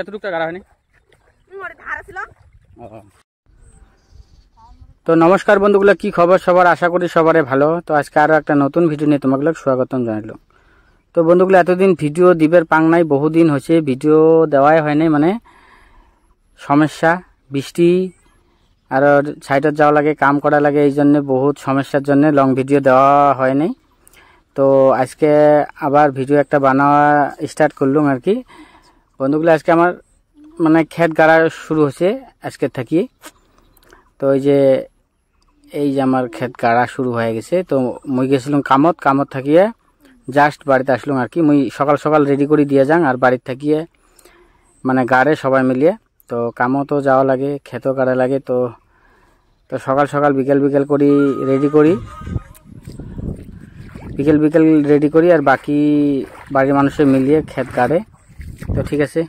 এই গাড়া হয়নি তো নমস্কার বন্ধুগুলো কি খবর সবার আশা করি সবারে ভালো তো আজকে আরও একটা নতুন ভিডিও নিয়ে তোমাকে স্বাগতম জানালো তো বন্ধুগুলো এতদিন ভিডিও দিবের পাং নাই বহুদিন হয়েছে ভিডিও দেওয়াই হয় নাই মানে সমস্যা বৃষ্টি আর সাইডত যাওয়া লাগে কাম করা লাগে এই জন্য বহুত সমস্যার জন্য লং ভিডিও দেওয়া হয় নাই তো আজকে আবার ভিডিও একটা বানাওয়া স্টার্ট করলুম আর কি বন্ধুগুলো আজকে আমার মানে খেত গাড়া শুরু হয়েছে আজকে থাকি তো এই যে এই যে আমার খেত গাড়া শুরু হয়ে গেছে তো মই গেছিলাম কামত কামত থাকিয়ে জাস্ট বাড়িতে আসলাম আর কি মুই সকাল সকাল রেডি করে দিয়ে যাং আর বাড়ির থাকিয়ে মানে গাড়ে সবাই মিলিয়ে তো কামতো যাওয়া লাগে খেতও গাড়া লাগে তো তো সকাল সকাল বিকেল বিকেল করি রেডি করি বিকেল বিকেল রেডি করি আর বাকি বাড়ির মানুষে মিলিয়ে খেত গাড়ে তো ঠিক আছে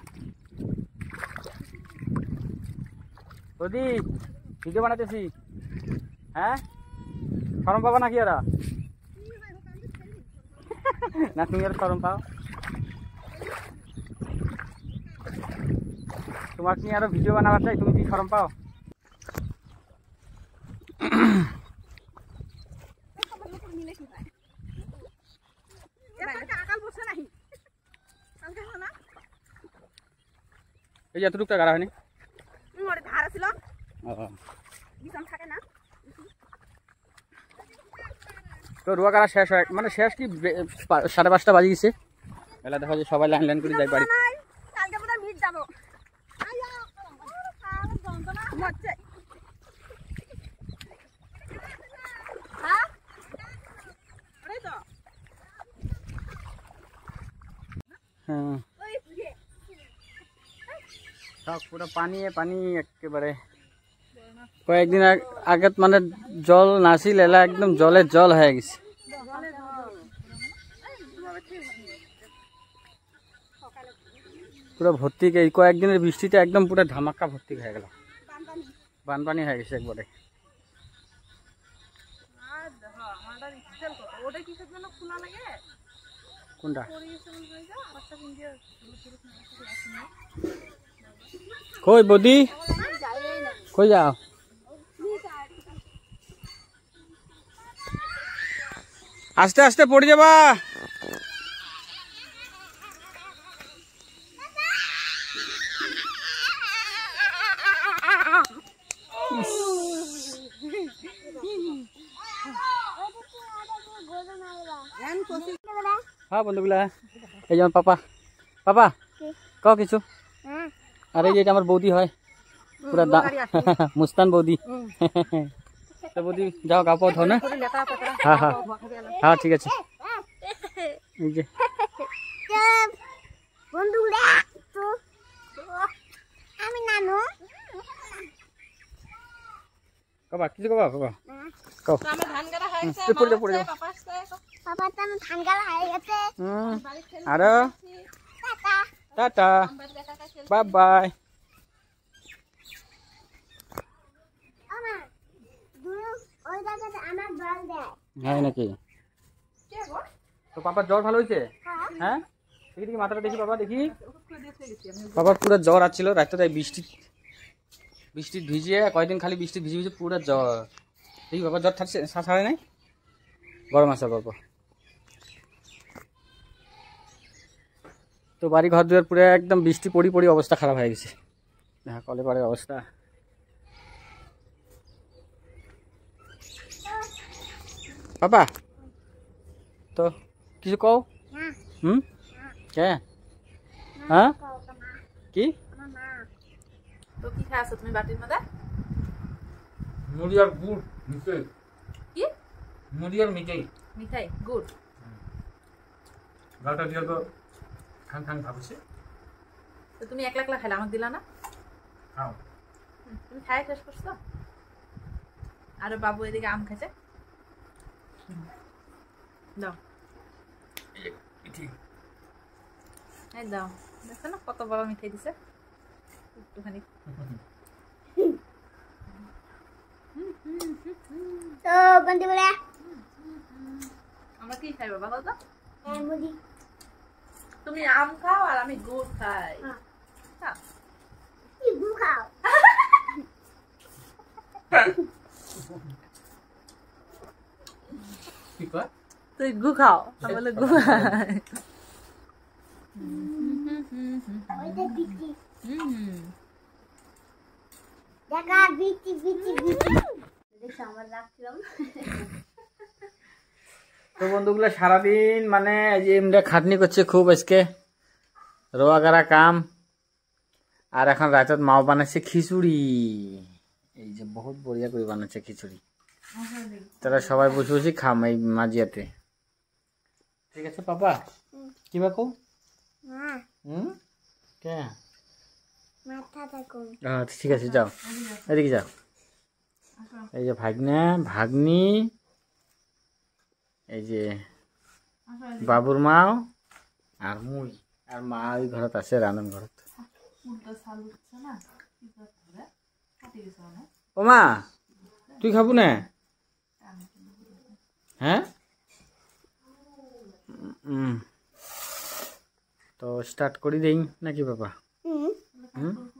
প্রদীপ ভিডিও বানাতেছি হ্যাঁ সরম পাবো নাকি ওরা না তুমি আর সরম পাও তোমাকে নিয়ে আরো ভিডিও বানাবার চাই তুমি কি সরম পাও এই যে এতটুকটা গাড়া হয়নি তো রোয়া কারা শেষ হয় মানে শেষ কি সাড়ে পাঁচটা বাজে গেছে এলা দেখা যায় সবাই লাইন লাইন করে যাই বাড়ি হ্যাঁ সব পুরো পানি পানি একেবারে কয়েকদিন আগত মানে জল নাছিল এলা একদম জলে জল হয়ে গেছে পুরো ভর্তি এই কয়েকদিনের বৃষ্টিতে একদম পুরো ধামাকা ভর্তি হয়ে গেল বানপানি হয়ে গেছে একবারে কোনটা Khoi bo đi. Khoi vào. por aste pori jaba. ¿Qué es eso? ¿Qué es eso? আর এই যে আমার বৌদি হয় পুরা মুস্তান বৌদি বৌদি যাও গা পা ধো না হ্যাঁ হ্যাঁ।, হ্যাঁ ঠিক আছে এই যে কবা কবা কবা আরে টাটা বাই বাই হ্যাঁ নাকি তো পাপার জ্বর ভালো হয়েছে হ্যাঁ, হ্যাঁ? দেখি দেখি মাথাটা দেখি বাবা দেখি বাবার পুরো জ্বর আসছিল রাত্রে তাই বৃষ্টি বৃষ্টি ভিজিয়ে কয়েকদিন খালি বৃষ্টি ভিজে ভিজে পুরো জ্বর দেখি বাবা জ্বর থাকছে সাড়ে নাই গরম আছে বাবা তো বাড়ি ঘর দুয়ার পুরো একদম বৃষ্টি পড়ি পড়ি অবস্থা খারাপ হয়ে গেছে হ্যাঁ কলে পাড়ের অবস্থা বাবা তো কিছু কও হুম কে হ্যাঁ কি তো কি তুমি বাটির মধ্যে মুড়ি আর গুড় মিঠাই কি মুড়ি আর মিঠাই মিঠাই গুড় গাটা দিয়ে তো খাং খাং ভাবছে তো তুমি একলা একলা খাইলে আমাকে দিলা না খাও তুমি খাই শেষ করছো আর বাবু এদিকে আম খাইছে দাও এই দাও দেখো না কত বড় মিঠাই দিছে একটুখানি তো বন্ধুরা আমরা কি খাই বাবা দাদা মুড়ি তুমি আম খাও আর আমি গুড় খাই তুই হ্যাঁ। হ্যাঁ। গু খাও বলে গু হ্যাঁ, দেখা বিটি বিটি বিটি দেখো আমার রাখলাম তো বন্ধুগুলো সারাদিন মানে এই যে এমনি খাটনি করছে খুব আজকে রোয়াগারা কাম আর এখন রাতত মাও বানাচ্ছে খিচুড়ি এই যে বহুত বড়িয়া করে বানাচ্ছে খিচুড়ি তারা সবাই বসে বসে খাম এই মাজিয়াতে ঠিক আছে পাপা কি বাকু আচ্ছা, ঠিক আছে যাও এদিকে যাও আচ্ছা। এই যে ভাগ্নে ভাগ্নি এই যে বাবুর মাও আর মুই আর মা ওই ঘরত আছে রানন ঘরত ও মা তুই খাবু না হ্যাঁ তো স্টার্ট করি দিই নাকি বাবা হুম